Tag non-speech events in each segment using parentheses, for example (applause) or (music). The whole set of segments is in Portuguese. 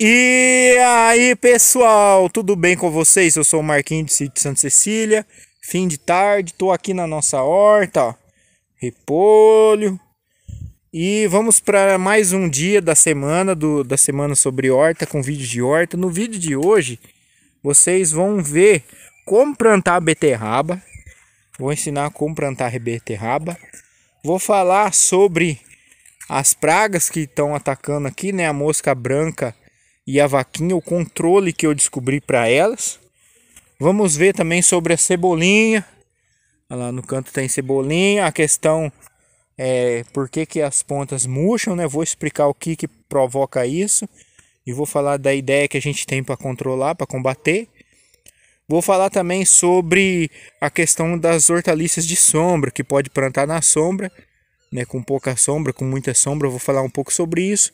E aí, pessoal, tudo bem com vocês? Eu sou o Marquinhos de Sítio Santa Cecília. Fim de tarde, tô aqui na nossa horta, ó. repolho. E vamos para mais um dia da semana do, da semana sobre horta com vídeo de horta. No vídeo de hoje, vocês vão ver como plantar beterraba. Vou ensinar como plantar beterraba. Vou falar sobre as pragas que estão atacando aqui, né? A mosca branca e a vaquinha, o controle que eu descobri para elas. Vamos ver também sobre a cebolinha. Lá no canto tem cebolinha, a questão é por que, que as pontas murcham, né? Vou explicar o que, que provoca isso e vou falar da ideia que a gente tem para controlar, para combater. Vou falar também sobre a questão das hortaliças de sombra, que pode plantar na sombra, né, com pouca sombra, com muita sombra, vou falar um pouco sobre isso.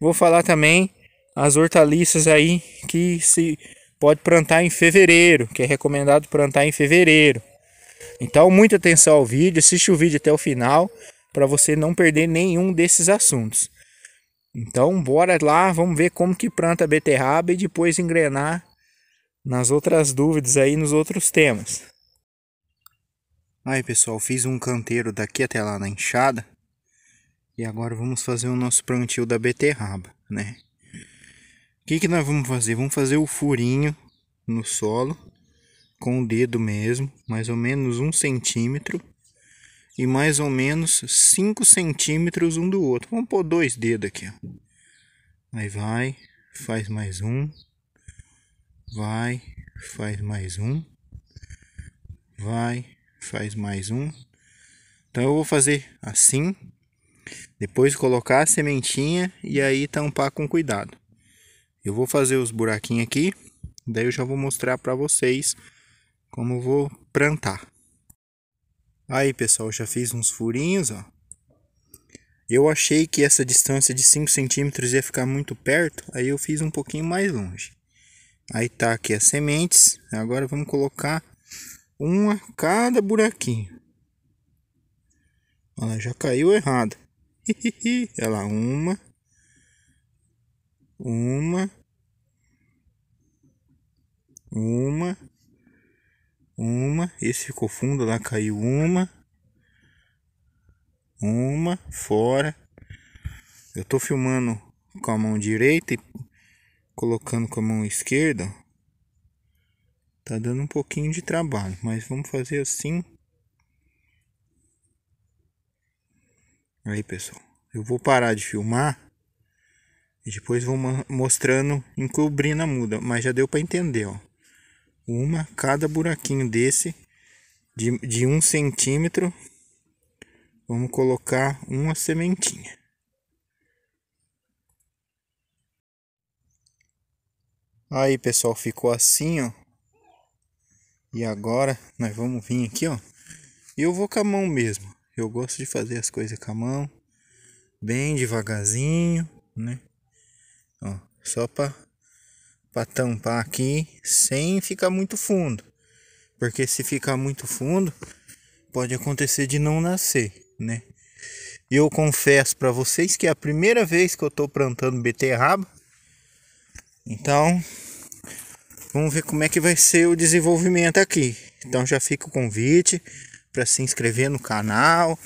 Vou falar também as hortaliças aí que se pode plantar em fevereiro, que é recomendado plantar em fevereiro. Então, muita atenção ao vídeo, assiste o vídeo até o final para você não perder nenhum desses assuntos. Então, bora lá, vamos ver como que planta beterraba e depois engrenar nas outras dúvidas aí, nos outros temas. Aí, pessoal, fiz um canteiro daqui até lá na enxada. E agora vamos fazer o nosso plantio da beterraba, né? O que, que nós vamos fazer? Vamos fazer o furinho no solo com o dedo mesmo, mais ou menos um centímetro e mais ou menos 5 centímetros um do outro. Vamos pôr dois dedos aqui. Ó. Aí vai, faz mais um, vai, faz mais um, vai, faz mais um. Então eu vou fazer assim, depois colocar a sementinha e aí tampar com cuidado. Eu vou fazer os buraquinhos aqui, daí eu já vou mostrar para vocês como eu vou plantar. Aí, pessoal, já fiz uns furinhos, ó. Eu achei que essa distância de 5 centímetros ia ficar muito perto, aí eu fiz um pouquinho mais longe. Aí tá aqui as sementes, agora vamos colocar uma cada buraquinho. Ela já caiu errado. Ela (laughs) uma, uma, uma, uma, esse ficou fundo, lá né? caiu uma, uma, fora. Eu tô filmando com a mão direita e colocando com a mão esquerda. Tá dando um pouquinho de trabalho, mas vamos fazer assim. Aí, pessoal, eu vou parar de filmar e depois vou mostrando, encobrindo a muda, mas já deu para entender, ó. Uma, cada buraquinho desse, de, de um centímetro, vamos colocar uma sementinha. Aí, pessoal, ficou assim, ó. E agora, nós vamos vir aqui, ó. Eu vou com a mão mesmo. Eu gosto de fazer as coisas com a mão. Bem devagarzinho, né? Ó, só para tampar aqui, sem ficar muito fundo. Porque se ficar muito fundo, pode acontecer de não nascer, né? E eu confesso para vocês que é a primeira vez que eu estou plantando beterraba. Então, vamos ver como é que vai ser o desenvolvimento aqui. Então já fica o convite para se inscrever no canal,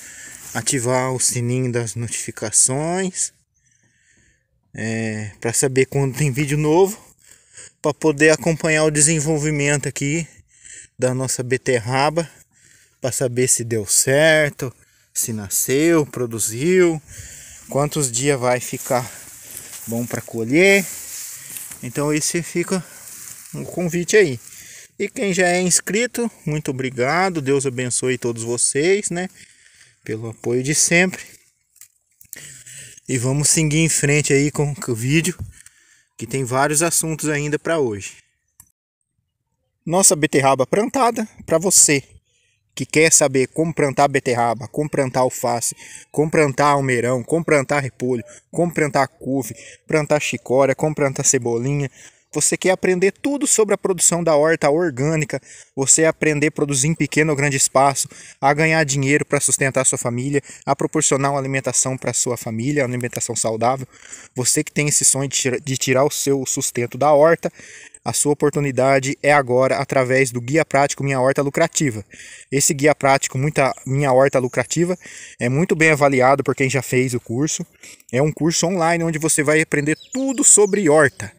ativar o sininho das notificações é, para saber quando tem vídeo novo, para poder acompanhar o desenvolvimento aqui da nossa beterraba, para saber se deu certo, se nasceu, produziu, quantos dias vai ficar bom para colher. Então esse fica um convite aí. E quem já é inscrito, muito obrigado. Deus abençoe todos vocês, né? Pelo apoio de sempre. E vamos seguir em frente aí com o vídeo, que tem vários assuntos ainda para hoje. Nossa beterraba plantada para você que quer saber como plantar beterraba, como plantar alface, como plantar almeirão, como plantar repolho, como plantar couve, plantar chicória, como plantar cebolinha, você quer aprender tudo sobre a produção da horta orgânica, você é aprender a produzir em pequeno ou grande espaço, a ganhar dinheiro para sustentar a sua família, a proporcionar uma alimentação para sua família, uma alimentação saudável. Você que tem esse sonho de tirar o seu sustento da horta, a sua oportunidade é agora através do Guia Prático Minha Horta Lucrativa. Esse Guia Prático muita, Minha Horta Lucrativa é muito bem avaliado por quem já fez o curso. É um curso online onde você vai aprender tudo sobre horta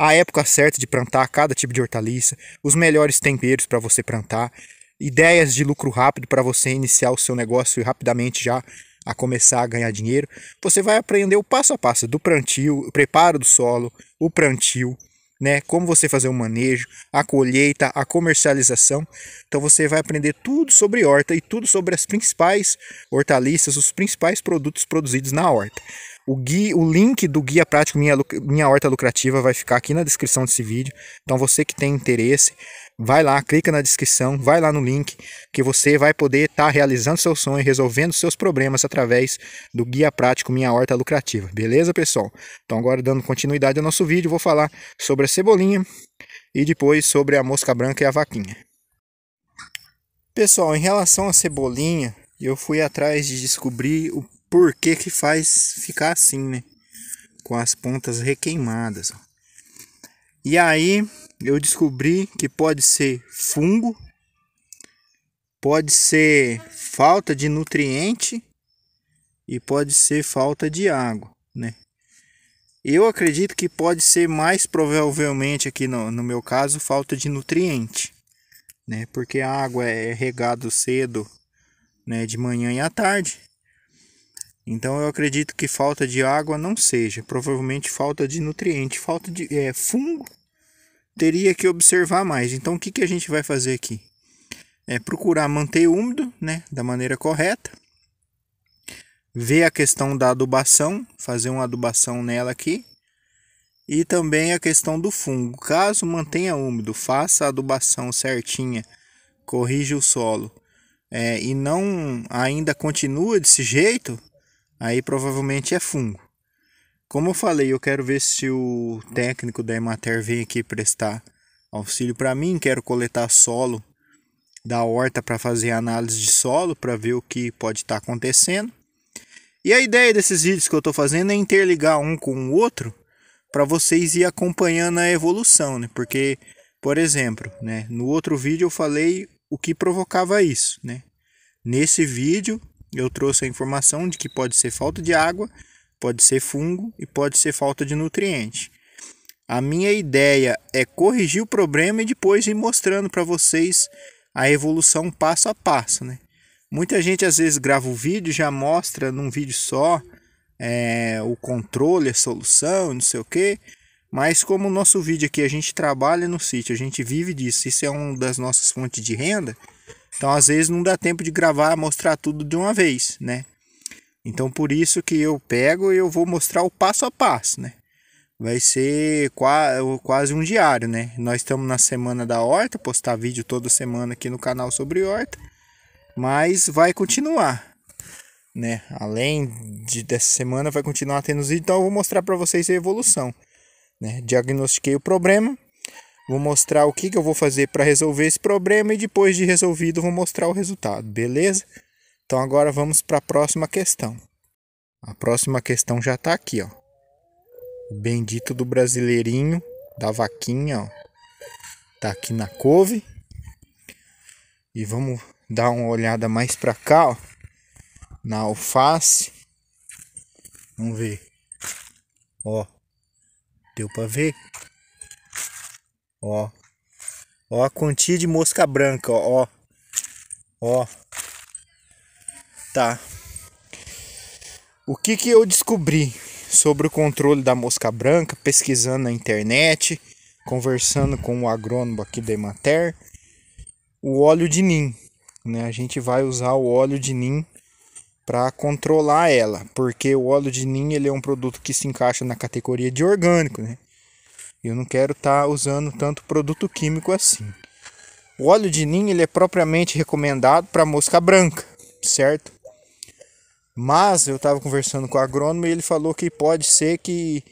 a época certa de plantar cada tipo de hortaliça, os melhores temperos para você plantar, ideias de lucro rápido para você iniciar o seu negócio e rapidamente já a começar a ganhar dinheiro. Você vai aprender o passo a passo do plantio, o preparo do solo, o plantio, né, como você fazer o manejo, a colheita, a comercialização. Então você vai aprender tudo sobre horta e tudo sobre as principais hortaliças, os principais produtos produzidos na horta. O, guia, o link do guia prático minha, minha Horta Lucrativa vai ficar aqui na descrição desse vídeo. Então você que tem interesse, vai lá, clica na descrição, vai lá no link, que você vai poder estar tá realizando seu sonho, resolvendo seus problemas através do guia prático Minha Horta Lucrativa. Beleza, pessoal? Então agora dando continuidade ao nosso vídeo, vou falar sobre a cebolinha e depois sobre a mosca branca e a vaquinha. Pessoal, em relação à cebolinha, eu fui atrás de descobrir o por que que faz ficar assim, né? Com as pontas requeimadas. E aí eu descobri que pode ser fungo, pode ser falta de nutriente e pode ser falta de água, né? Eu acredito que pode ser mais provavelmente aqui no, no meu caso falta de nutriente, né? Porque a água é regado cedo, né? De manhã e à tarde então eu acredito que falta de água não seja, provavelmente falta de nutriente, falta de é, fungo. Teria que observar mais. Então o que, que a gente vai fazer aqui? É procurar manter úmido, né, da maneira correta. Ver a questão da adubação, fazer uma adubação nela aqui. E também a questão do fungo. Caso mantenha úmido, faça a adubação certinha, corrija o solo. É, e não ainda continua desse jeito, aí provavelmente é fungo. Como eu falei, eu quero ver se o técnico da Emater vem aqui prestar auxílio para mim. Quero coletar solo da horta para fazer análise de solo para ver o que pode estar tá acontecendo. E a ideia desses vídeos que eu estou fazendo é interligar um com o outro para vocês ir acompanhando a evolução, né? Porque, por exemplo, né, no outro vídeo eu falei o que provocava isso, né? Nesse vídeo eu trouxe a informação de que pode ser falta de água, pode ser fungo e pode ser falta de nutriente. A minha ideia é corrigir o problema e depois ir mostrando para vocês a evolução passo a passo, né? Muita gente às vezes grava o um vídeo já mostra num vídeo só é, o controle, a solução, não sei o que. Mas como o nosso vídeo aqui a gente trabalha no sítio, a gente vive disso, isso é uma das nossas fontes de renda. Então, às vezes não dá tempo de gravar, mostrar tudo de uma vez, né? Então, por isso que eu pego e eu vou mostrar o passo a passo, né? Vai ser quase um diário, né? Nós estamos na semana da horta, postar vídeo toda semana aqui no canal sobre horta, mas vai continuar, né? Além de, dessa semana vai continuar tendo os vídeos, então eu vou mostrar para vocês a evolução, né? Diagnostiquei o problema, Vou mostrar o que, que eu vou fazer para resolver esse problema e depois de resolvido vou mostrar o resultado, beleza? Então agora vamos para a próxima questão. A próxima questão já está aqui, ó. O bendito do brasileirinho, da vaquinha, ó. Está aqui na couve. E vamos dar uma olhada mais para cá, ó. Na alface. Vamos ver. Ó. Deu para ver? Ó. Ó a quantia de mosca branca, ó. Ó. Tá. O que que eu descobri sobre o controle da mosca branca pesquisando na internet, conversando com o agrônomo aqui da Emater? O óleo de nim, né? A gente vai usar o óleo de nim para controlar ela, porque o óleo de nim ele é um produto que se encaixa na categoria de orgânico, né? Eu não quero estar tá usando tanto produto químico assim. O óleo de ninho ele é propriamente recomendado para mosca branca, certo? Mas eu estava conversando com o agrônomo e ele falou que pode ser que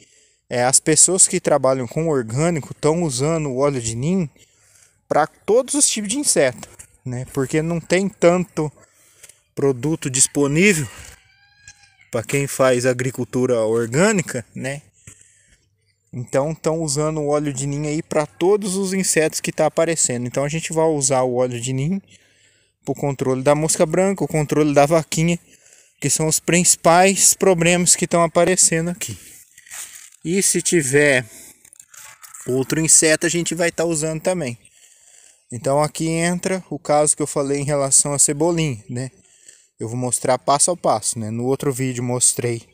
é, as pessoas que trabalham com orgânico estão usando o óleo de ninho para todos os tipos de inseto, né? Porque não tem tanto produto disponível para quem faz agricultura orgânica, né? Então estão usando o óleo de ninho aí para todos os insetos que está aparecendo. Então a gente vai usar o óleo de ninho para o controle da mosca branca, o controle da vaquinha, que são os principais problemas que estão aparecendo aqui. E se tiver outro inseto, a gente vai estar tá usando também. Então aqui entra o caso que eu falei em relação à cebolinha, né? Eu vou mostrar passo a passo, né? No outro vídeo mostrei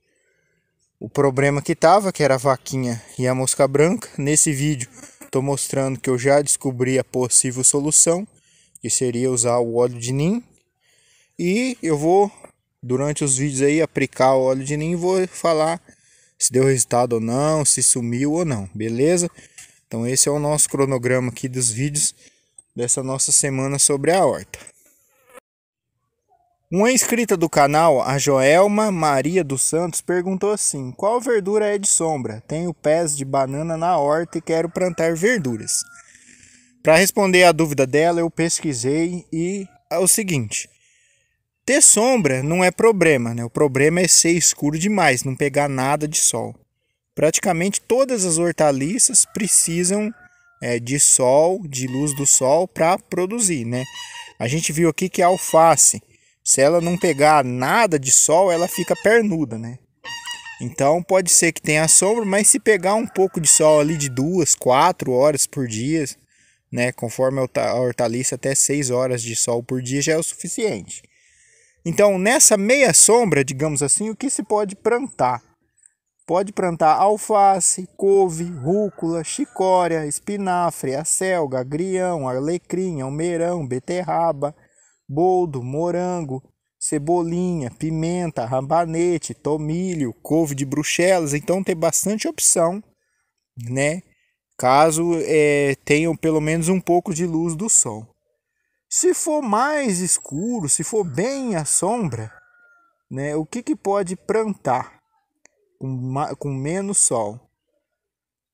o problema que tava, que era a vaquinha e a mosca branca. Nesse vídeo estou mostrando que eu já descobri a possível solução, que seria usar o óleo de nim. E eu vou, durante os vídeos aí, aplicar o óleo de nim e vou falar se deu resultado ou não, se sumiu ou não, beleza? Então esse é o nosso cronograma aqui dos vídeos dessa nossa semana sobre a horta. Uma inscrita do canal, a Joelma Maria dos Santos, perguntou assim: Qual verdura é de sombra? Tenho pés de banana na horta e quero plantar verduras. Para responder à dúvida dela, eu pesquisei e é o seguinte: ter sombra não é problema, né? O problema é ser escuro demais, não pegar nada de sol. Praticamente todas as hortaliças precisam é, de sol, de luz do sol para produzir, né? A gente viu aqui que a alface se ela não pegar nada de sol, ela fica pernuda, né? Então pode ser que tenha sombra, mas se pegar um pouco de sol ali de duas, quatro horas por dia, né? Conforme a hortaliça, até seis horas de sol por dia já é o suficiente. Então, nessa meia sombra, digamos assim, o que se pode plantar? Pode plantar alface, couve, rúcula, chicória, espinafre, acelga, agrião, alecrim, almeirão, beterraba, boldo, morango, cebolinha, pimenta, rabanete, tomilho, couve de bruxelas. Então tem bastante opção, né? Caso é, tenham pelo menos um pouco de luz do sol. Se for mais escuro, se for bem à sombra, né? O que, que pode plantar com, com menos sol?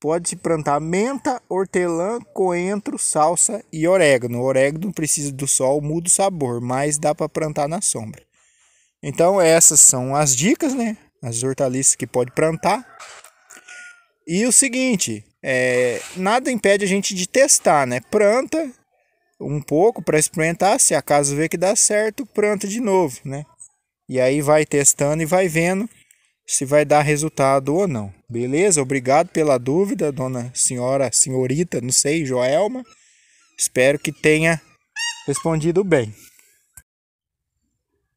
Pode-se plantar menta, hortelã, coentro, salsa e orégano. O orégano precisa do sol, muda o sabor, mas dá para plantar na sombra. Então essas são as dicas, né? As hortaliças que pode plantar. E o seguinte, é, nada impede a gente de testar, né? Planta um pouco para experimentar, se acaso ver que dá certo, planta de novo, né? E aí vai testando e vai vendo se vai dar resultado ou não. Beleza? Obrigado pela dúvida, dona senhora, senhorita, não sei, Joelma. Espero que tenha respondido bem.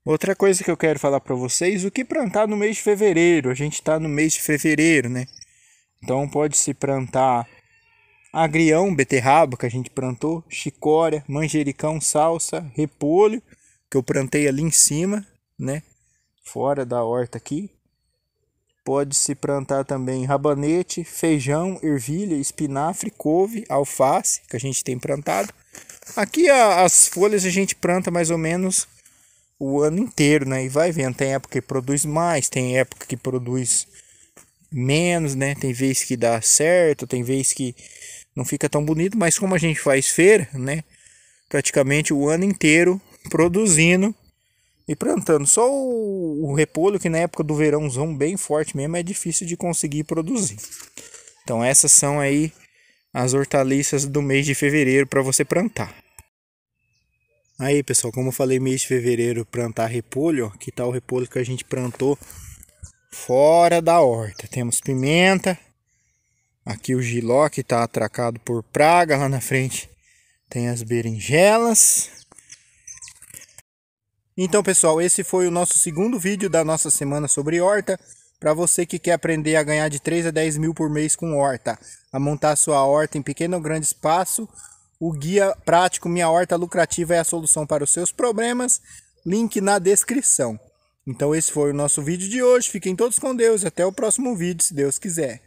Outra coisa que eu quero falar para vocês, o que plantar no mês de fevereiro? A gente está no mês de fevereiro, né? Então pode-se plantar agrião, beterraba que a gente plantou, chicória, manjericão, salsa, repolho, que eu plantei ali em cima, né? Fora da horta aqui. Pode-se plantar também rabanete, feijão, ervilha, espinafre, couve, alface, que a gente tem plantado. Aqui as folhas a gente planta mais ou menos o ano inteiro, né? E vai vendo, tem época que produz mais, tem época que produz menos, né? Tem vez que dá certo, tem vez que não fica tão bonito, mas como a gente faz feira, né? Praticamente o ano inteiro produzindo e plantando. Só o, o repolho, que na época do verãozão bem forte mesmo, é difícil de conseguir produzir. Então essas são aí as hortaliças do mês de fevereiro para você plantar. Aí pessoal, como eu falei mês de fevereiro plantar repolho, que tal tá o repolho que a gente plantou fora da horta. Temos pimenta, aqui o giló que está atracado por praga, lá na frente tem as berinjelas. Então, pessoal, esse foi o nosso segundo vídeo da nossa semana sobre horta. Para você que quer aprender a ganhar de 3 a 10 mil por mês com horta, a montar sua horta em pequeno ou grande espaço, o guia prático Minha Horta Lucrativa é a solução para os seus problemas. Link na descrição. Então esse foi o nosso vídeo de hoje. Fiquem todos com Deus. Até o próximo vídeo, se Deus quiser.